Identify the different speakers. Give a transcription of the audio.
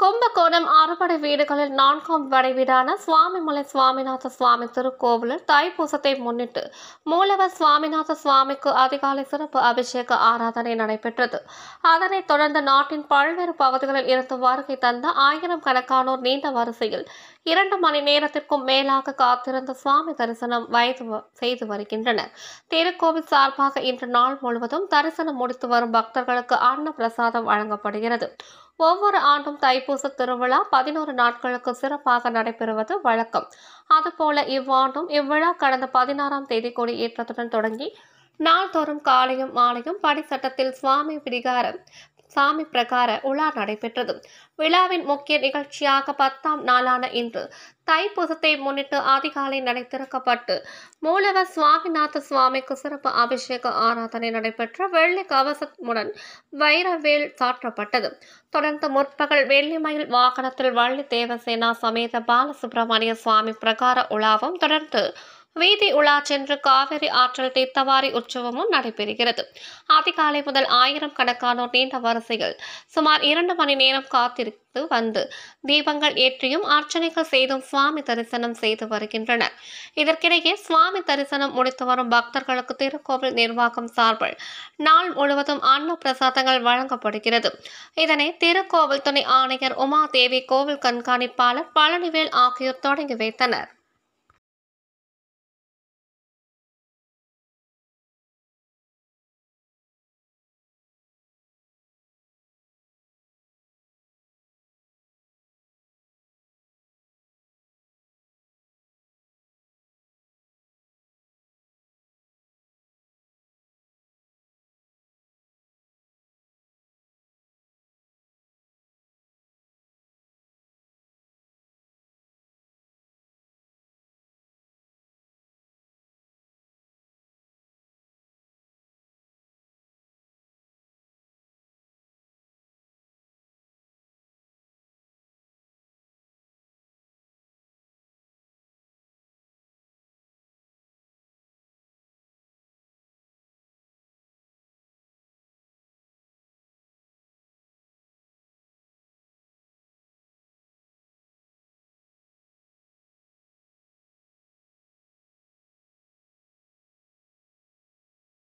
Speaker 1: கும்பகோணம் அறுபடை வீடுகளில் நான்காம் வடை வீடான சுவாமிமலை சுவாமிநாத சுவாமி திருக்கோவிலில் தைப்பூசத்தை முன்னிட்டு மூலவர் சுவாமிநாத சுவாமிக்கு அதிகாலை சிறப்பு அபிஷேக ஆராதனை நடைபெற்றது அதனைத் தொடர்ந்து நாட்டின் பல்வேறு பகுதிகளில் இருந்து வருகை தந்த ஆயிரம் கணக்கானோர் நீண்ட வரிசையில் இரண்டு மணி நேரத்திற்கும் மேலாக காத்திருந்த சுவாமி தரிசனம் வயது செய்து வருகின்றனர் திருக்கோவில் சார்பாக இன்று நாள் முழுவதும் தரிசனம் முடித்து வரும் பக்தர்களுக்கு அன்ன பிரசாதம் வழங்கப்படுகிறது ஒவ்வொரு ஆண்டும் தைப்பூச திருவிழா பதினோரு நாட்களுக்கு சிறப்பாக நடைபெறுவது வழக்கம் அதுபோல இவ்வாண்டும் இவ்விழா கடந்த பதினாறாம் தேதி ஏற்றத்துடன் தொடங்கி நாள்தோறும் காலையும் மாலையும் படிச்சட்டத்தில் சுவாமி பிடிகாரம் சாமி பிரகார உலா நடைபெற்றது விழாவின் முக்கிய நிகழ்ச்சியாக பத்தாம் நாளான இன்று தைப்பூசத்தை முன்னிட்டு அதிகாலை நடை திறக்கப்பட்டு மூலவர் சுவாமிநாத சுவாமிக்கு சிறப்பு அபிஷேக ஆராதனை நடைபெற்ற வெள்ளி கவசத்துடன் வைரவேல் சாற்றப்பட்டது தொடர்ந்து முற்பகல் வெள்ளிமயில் வாகனத்தில் வள்ளி தேவசேனா சமேத பாலசுப்பிரமணிய சுவாமி பிரகார உலாவும் தொடர்ந்து வீதி உலா சென்று காவிரி ஆற்றல் தீர்த்தவாரி உற்சவமும் நடைபெறுகிறது அதிகாலை முதல் ஆயிரம் கணக்கானோர் நீண்ட வரிசையில் சுமார் இரண்டு மணி நேரம் காத்திருந்து வந்து தீபங்கள் ஏற்றியும் அர்ச்சனைகள் செய்தும் சுவாமி தரிசனம் செய்து வருகின்றனர் இதற்கிடையே சுவாமி தரிசனம் முடித்து வரும் பக்தர்களுக்கு திருக்கோவில் நிர்வாகம் சார்பில் நாள் முழுவதும் அன்ன பிரசாதங்கள் வழங்கப்படுகிறது இதனை திருக்கோவில் துணை ஆணையர் உமா தேவி கோவில் கண்காணிப்பாளர் பழனிவேல் ஆகியோர் தொடங்கி வைத்தனர்